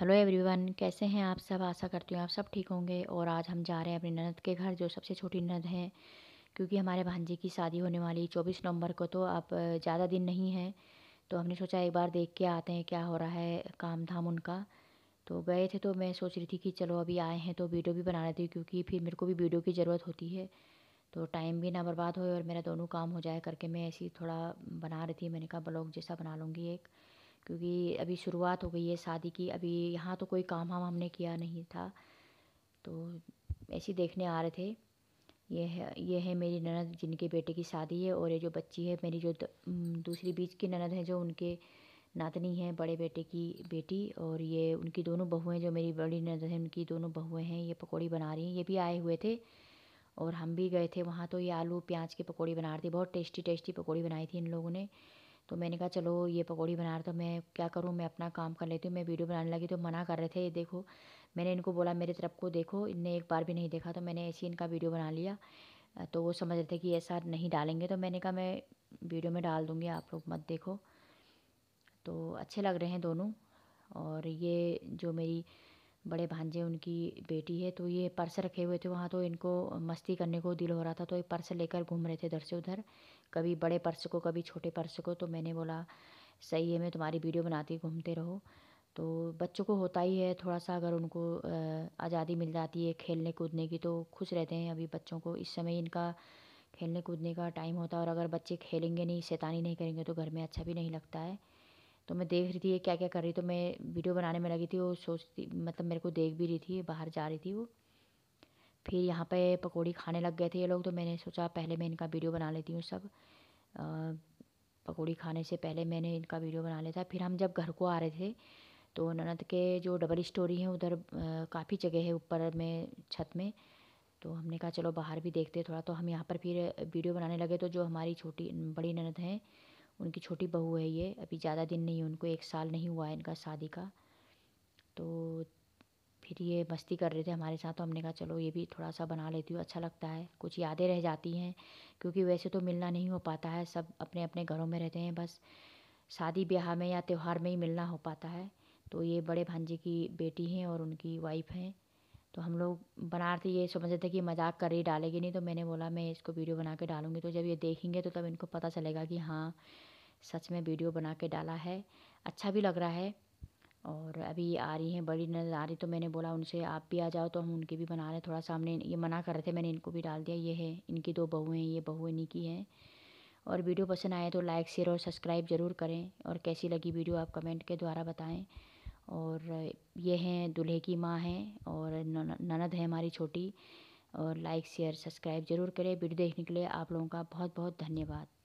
hello everyone कैसे हैं आप सब आशा करती हूँ आप सब ठीक होंगे और आज हम जा रहे हैं अपनी ननद के घर जो सबसे छोटी ननद हैं क्योंकि हमारे भांजी की शादी होने वाली चौबीस नवंबर को तो अब ज़्यादा दिन नहीं है तो हमने सोचा एक बार देख के आते हैं क्या हो रहा है काम धाम उनका तो गए थे तो मैं सोच रही थी कि चलो अभी आए हैं तो वीडियो भी बना लेती हूँ क्योंकि फिर मेरे को भी वीडियो की ज़रूरत होती है तो टाइम भी ना बर्बाद हो और मेरा दोनों काम हो जाए करके मैं ऐसी थोड़ा बना रही थी मैंने कहा ब्लॉग जैसा बना लूँगी एक क्योंकि अभी शुरुआत हो गई है शादी की अभी यहाँ तो कोई काम हम हमने किया नहीं था तो ऐसे देखने आ रहे थे ये है ये है मेरी ननद जिनके बेटे की शादी है और ये जो बच्ची है मेरी जो दूसरी बीच की ननद है जो उनके नातनी है बड़े बेटे की बेटी और ये उनकी दोनों बहुएं जो मेरी बड़ी ननद है उनकी दोनों बहुएं हैं ये पकौड़ी बना रही हैं ये भी आए हुए थे और हम भी गए थे वहाँ तो ये आलू प्याज के पकौड़ी बना रही थी बहुत टेस्टी टेस्टी पकौड़ी बनाई थी इन लोगों ने तो मैंने कहा चलो ये पकौड़ी बना रहा था मैं क्या करूँ मैं अपना काम कर लेती हूँ मैं वीडियो बनाने लगी तो मना कर रहे थे ये देखो मैंने इनको बोला मेरे तरफ को देखो इनने एक बार भी नहीं देखा तो मैंने ऐसे ही इनका वीडियो बना लिया तो वो समझ रहे थे कि ऐसा नहीं डालेंगे तो मैंने कहा मैं वीडियो में डाल दूँगी आप लोग मत देखो तो अच्छे लग रहे हैं दोनों और ये जो मेरी बड़े भांजे उनकी बेटी है तो ये पर्स रखे हुए थे वहाँ तो इनको मस्ती करने को दिल हो रहा था तो ये पर्स लेकर घूम रहे थे इधर से उधर कभी बड़े पर्स को कभी छोटे पर्स को तो मैंने बोला सही है मैं तुम्हारी वीडियो बनाती घूमते रहो तो बच्चों को होता ही है थोड़ा सा अगर उनको आज़ादी मिल जाती है खेलने कूदने की तो खुश रहते हैं अभी बच्चों को इस समय इनका खेलने कूदने का टाइम होता है और अगर बच्चे खेलेंगे नहीं शैतानी नहीं करेंगे तो घर में अच्छा भी नहीं लगता है तो मैं देख रही थी ये क्या क्या कर रही तो मैं वीडियो बनाने में लगी थी वो सोचती मतलब मेरे को देख भी रही थी बाहर जा रही थी वो फिर यहाँ पे पकौड़ी खाने लग गए थे ये लोग तो मैंने सोचा पहले मैं इनका वीडियो बना लेती हूँ सब पकौड़ी खाने से पहले मैंने इनका वीडियो बना लिया था फिर हम जब घर को आ रहे थे तो ननद के जो डबल स्टोरी है उधर काफ़ी जगह है ऊपर में छत में तो हमने कहा चलो बाहर भी देखते थोड़ा तो हम यहाँ पर फिर वीडियो बनाने लगे तो जो हमारी छोटी बड़ी ननद हैं उनकी छोटी बहू है ये अभी ज़्यादा दिन नहीं उनको एक साल नहीं हुआ है इनका शादी का तो फिर ये मस्ती कर रहे थे हमारे साथ तो हमने कहा चलो ये भी थोड़ा सा बना लेती हूँ अच्छा लगता है कुछ यादें रह जाती हैं क्योंकि वैसे तो मिलना नहीं हो पाता है सब अपने अपने घरों में रहते हैं बस शादी ब्याह में या त्यौहार में ही मिलना हो पाता है तो ये बड़े भांजे की बेटी हैं और उनकी वाइफ हैं तो हम लोग बना रहे थे ये समझ रहे थे कि मजाक कर ही डालेगी नहीं तो मैंने बोला मैं इसको वीडियो बना के डालूँगी तो जब ये देखेंगे तो तब इनको पता चलेगा कि हाँ सच में वीडियो बना के डाला है अच्छा भी लग रहा है और अभी आ रही हैं बड़ी नजर आ रही तो मैंने बोला उनसे आप भी आ जाओ तो हम उनकी भी बना रहे हैं थोड़ा सामने ये मना कर रहे थे मैंने इनको भी डाल दिया ये है इनकी दो बहू हैं ये बहू इन्हीं की हैं और वीडियो पसंद आए तो लाइक शेयर और सब्सक्राइब ज़रूर करें और कैसी लगी वीडियो आप कमेंट के द्वारा बताएं और ये हैं दूल्हे की माँ हैं और ननद है हमारी छोटी और लाइक शेयर सब्सक्राइब ज़रूर करें वीडियो देखने के लिए आप लोगों का बहुत बहुत धन्यवाद